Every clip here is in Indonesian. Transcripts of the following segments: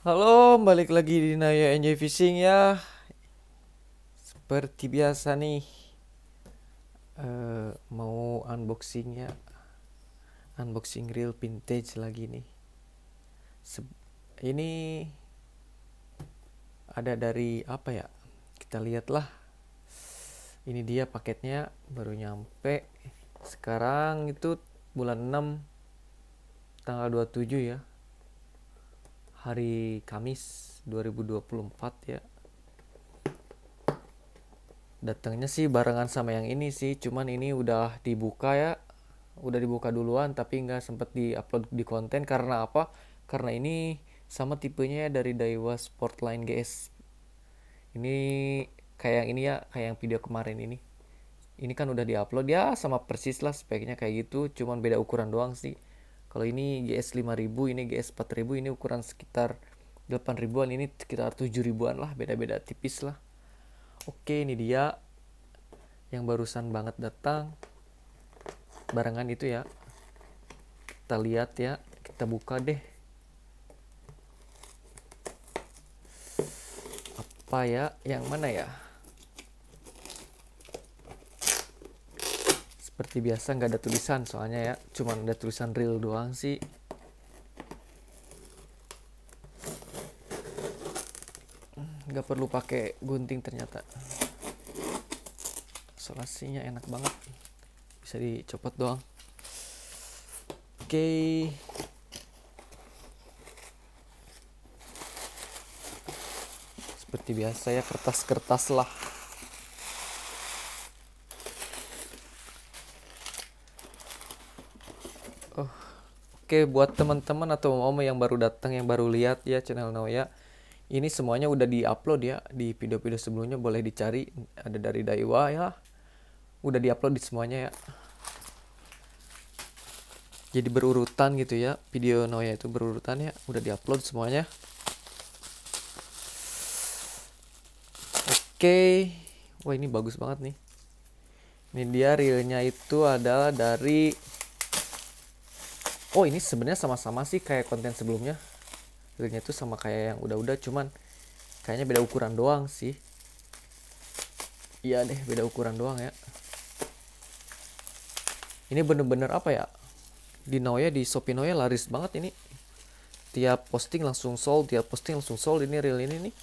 Halo, balik lagi di Naya Enjoy Fishing ya. Seperti biasa nih, uh, mau unboxing ya, unboxing real vintage lagi nih. Se ini ada dari apa ya? Kita lihatlah. Ini dia paketnya baru nyampe. Sekarang itu bulan 6 tanggal 27 ya hari Kamis 2024 ya datangnya sih barengan sama yang ini sih cuman ini udah dibuka ya udah dibuka duluan tapi nggak sempet diupload di konten karena apa karena ini sama tipenya ya dari Daiwa Sportline GS ini kayak yang ini ya kayak yang video kemarin ini ini kan udah diupload ya sama persis lah speknya kayak gitu cuman beda ukuran doang sih kalau ini GS 5000 ini GS 4000 ini ukuran sekitar 8000an ini sekitar 7000 ribuan lah beda-beda tipis lah oke ini dia yang barusan banget datang barengan itu ya kita lihat ya kita buka deh apa ya yang mana ya seperti biasa nggak ada tulisan soalnya ya cuman ada tulisan real doang sih nggak perlu pakai gunting ternyata selasinya enak banget bisa dicopot doang oke okay. seperti biasa ya kertas-kertas lah Oke, buat teman-teman atau om yang baru datang, yang baru lihat ya channel Noya. Ini semuanya udah di-upload ya di video-video sebelumnya boleh dicari ada dari Daiwa ya. Udah di-upload di semuanya ya. Jadi berurutan gitu ya. Video Noya itu berurutan ya, udah di-upload semuanya. Oke. Wah, ini bagus banget nih. Ini dia realnya itu adalah dari oh ini sebenarnya sama-sama sih kayak konten sebelumnya realnya tuh sama kayak yang udah-udah cuman kayaknya beda ukuran doang sih iya deh beda ukuran doang ya ini bener-bener apa ya di Noya di Shopee laris banget ini tiap posting langsung sold tiap posting langsung sold ini real ini nih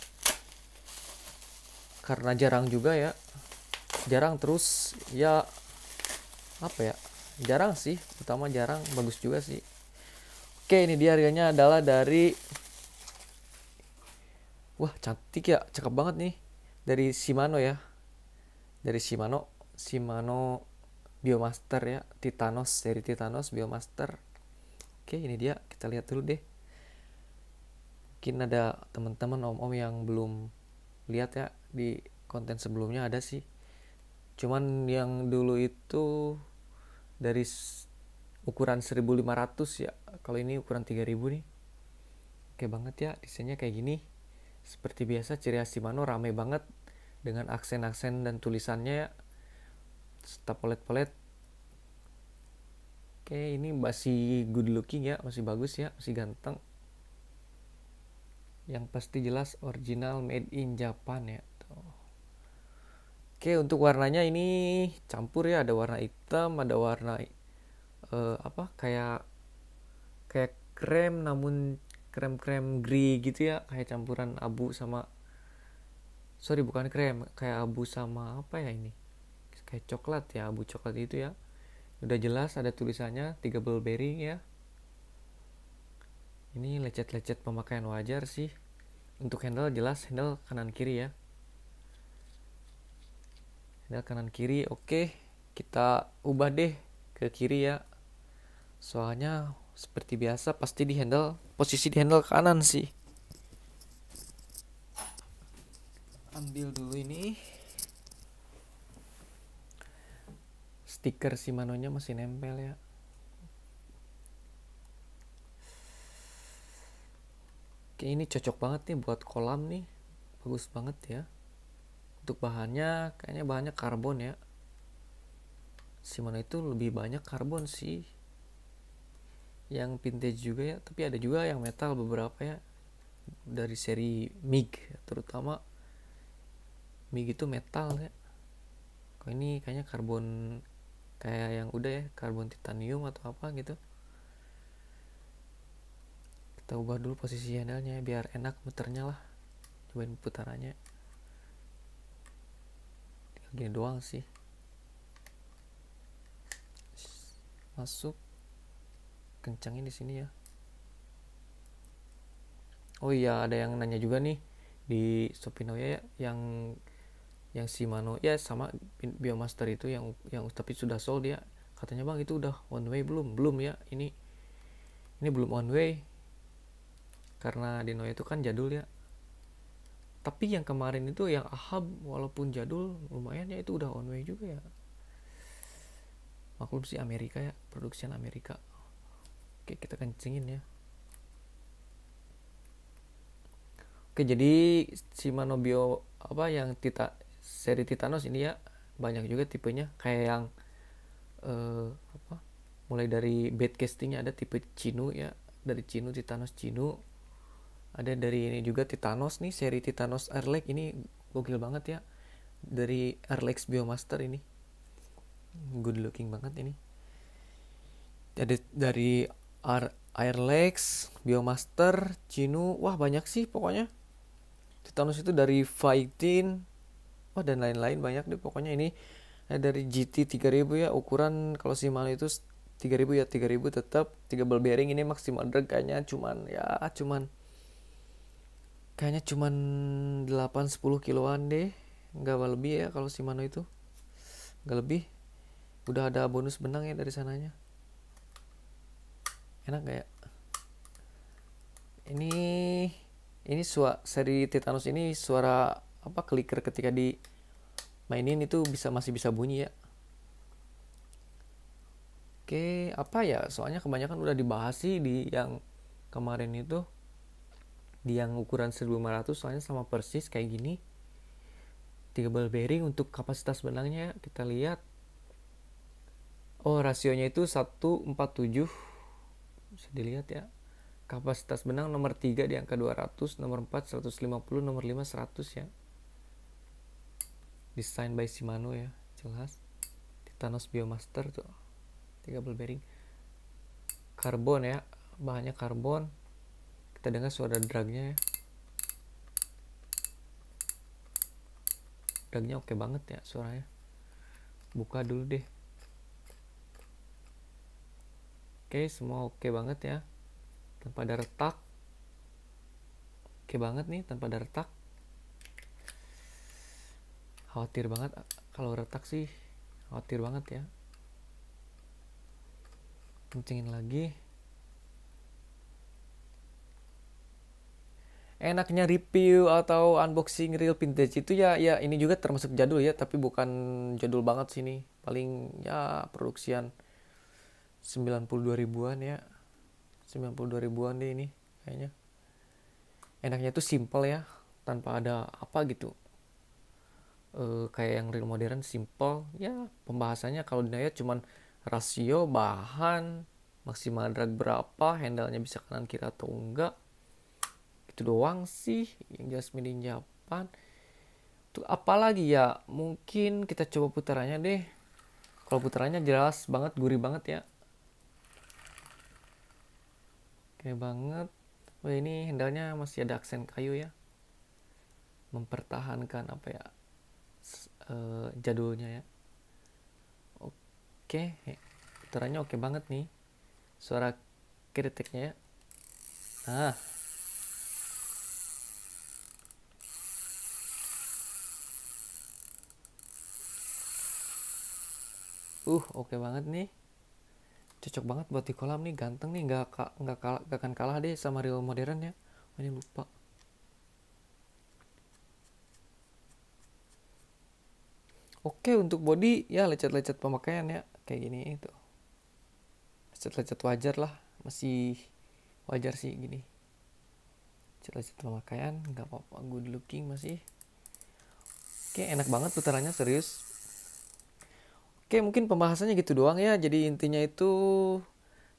karena jarang juga ya jarang terus ya apa ya jarang sih utama jarang bagus juga sih oke ini dia harganya adalah dari wah cantik ya cakep banget nih dari Shimano ya dari Shimano Shimano Biomaster ya Titanos dari Titanos Biomaster oke ini dia kita lihat dulu deh mungkin ada teman-teman om-om yang belum lihat ya di konten sebelumnya ada sih cuman yang dulu itu dari ukuran 1500 ya kalau ini ukuran 3000 nih oke banget ya desainnya kayak gini seperti biasa ciri khas Shimano rame banget dengan aksen-aksen dan tulisannya ya serta polet-polet oke ini masih good looking ya masih bagus ya masih ganteng yang pasti jelas original made in Japan ya tuh Oke, untuk warnanya ini campur ya, ada warna hitam, ada warna uh, apa kayak kayak krem namun krem-krem grey gitu ya, kayak campuran abu sama sorry bukan krem, kayak abu sama apa ya ini? Kayak coklat ya, abu coklat itu ya. Udah jelas ada tulisannya 3 berry ya. Ini lecet-lecet pemakaian wajar sih. Untuk handle jelas handle kanan kiri ya ini kanan kiri oke kita ubah deh ke kiri ya soalnya seperti biasa pasti di handle posisi di handle kanan sih ambil dulu ini stiker Shimano-nya masih nempel ya Oke ini cocok banget nih buat kolam nih bagus banget ya untuk bahannya kayaknya bahannya karbon ya si mana itu lebih banyak karbon sih yang vintage juga ya tapi ada juga yang metal beberapa ya dari seri MIG terutama MIG itu metal ya kalau ini kayaknya karbon kayak yang udah ya karbon titanium atau apa gitu kita ubah dulu posisi handle nya ya, biar enak muternya lah cobain putarannya gini doang sih masuk kencangin di sini ya oh iya ada yang nanya juga nih di Sopino ya yang yang Shimano ya sama Biomaster itu yang yang tapi sudah sold ya katanya bang itu udah one way belum belum ya ini ini belum one way karena di Dino itu kan jadul ya tapi yang kemarin itu yang Ahab walaupun jadul lumayan ya itu udah on way juga ya maklum sih Amerika ya produksi Amerika oke kita kencingin ya oke jadi Shimano Bio apa yang tita seri Titanos ini ya banyak juga tipenya kayak yang eh, apa mulai dari bed castingnya ada tipe Cino ya dari Cino Titanos Cino ada dari ini juga Titanos nih seri Titanos Erlek ini gokil banget ya dari Erlex Biomaster ini good looking banget ini jadi dari Ar Airlex, Biomaster, Chino, wah banyak sih pokoknya. Titanos itu dari fighting wah dan lain-lain banyak deh pokoknya ini dari GT 3000 ya ukuran kalau si malu itu 3000 ya 3000 tetap 3 ball bearing ini maksimal drag kayaknya cuman ya cuman kayaknya cuma 8-10 kiloan deh nggak lebih ya kalau Shimano itu nggak lebih udah ada bonus benang ya dari sananya enak gak ya ini ini suara seri Titanus ini suara apa clicker ketika di mainin itu bisa masih bisa bunyi ya oke apa ya soalnya kebanyakan udah dibahas sih di yang kemarin itu di yang ukuran 1500 soalnya sama persis kayak gini tiga bearing untuk kapasitas benangnya kita lihat oh rasionya itu 147 bisa dilihat ya kapasitas benang nomor 3 di angka 200 nomor 4 150 nomor 5 100 ya design by Shimano ya jelas Titanos Biomaster tuh tiga bearing karbon ya bahannya karbon kita dengar suara dragnya ya dragnya oke banget ya suaranya buka dulu deh oke okay, semua oke banget ya tanpa ada retak oke banget nih tanpa ada retak khawatir banget kalau retak sih khawatir banget ya kencingin lagi enaknya review atau unboxing real vintage itu ya ya ini juga termasuk jadul ya tapi bukan jadul banget sini paling ya produksian 92 ribuan ya 92 ribuan deh ini kayaknya enaknya itu simple ya tanpa ada apa gitu e, kayak yang real modern simple ya pembahasannya kalau dinaya cuman rasio bahan maksimal drag berapa handle-nya bisa kanan kiri atau enggak itu doang sih yang jelas milih Japan untuk apalagi ya mungkin kita coba putarannya deh kalau putarannya jelas banget gurih banget ya oke banget Wah oh, ini handalnya masih ada aksen kayu ya mempertahankan apa ya e, jadulnya ya oke putarannya oke banget nih suara kritiknya ya nah uh oke okay banget nih cocok banget buat di kolam nih ganteng nih nggak nggak kalah gak akan kalah deh sama real modern ya oh, ini lupa oke untuk body ya lecet-lecet pemakaian ya kayak gini itu lecet-lecet wajar lah masih wajar sih gini lecet-lecet pemakaian nggak apa-apa good looking masih oke enak banget putarannya serius Oke, mungkin pembahasannya gitu doang ya. Jadi intinya itu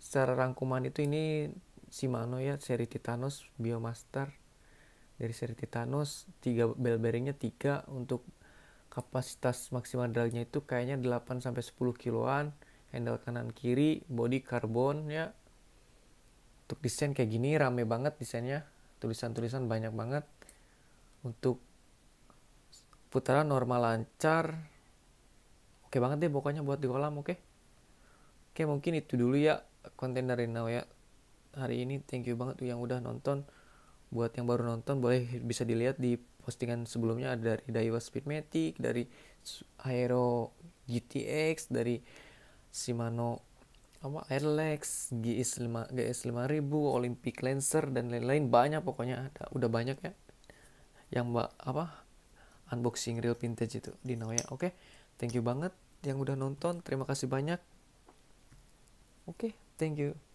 secara rangkuman itu ini Shimano ya, seri Titanus Biomaster. Dari seri Titanus, tiga bell bearingnya 3 untuk kapasitas maksimal dragnya itu kayaknya 8 sampai 10 kiloan. Handle kanan kiri, body karbon ya. Untuk desain kayak gini rame banget desainnya. Tulisan-tulisan banyak banget. Untuk putaran normal lancar, oke banget deh pokoknya buat di kolam oke oke mungkin itu dulu ya konten dari Now ya hari ini thank you banget tuh yang udah nonton buat yang baru nonton boleh bisa dilihat di postingan sebelumnya ada dari Daiwa Speedmatic dari Aero GTX dari Shimano apa Airlex GS 5 GS 5000 Olympic Lancer dan lain-lain banyak pokoknya ada udah banyak ya yang mbak apa unboxing real vintage itu di Noya oke okay? Thank you banget yang udah nonton. Terima kasih banyak. Oke, okay, thank you.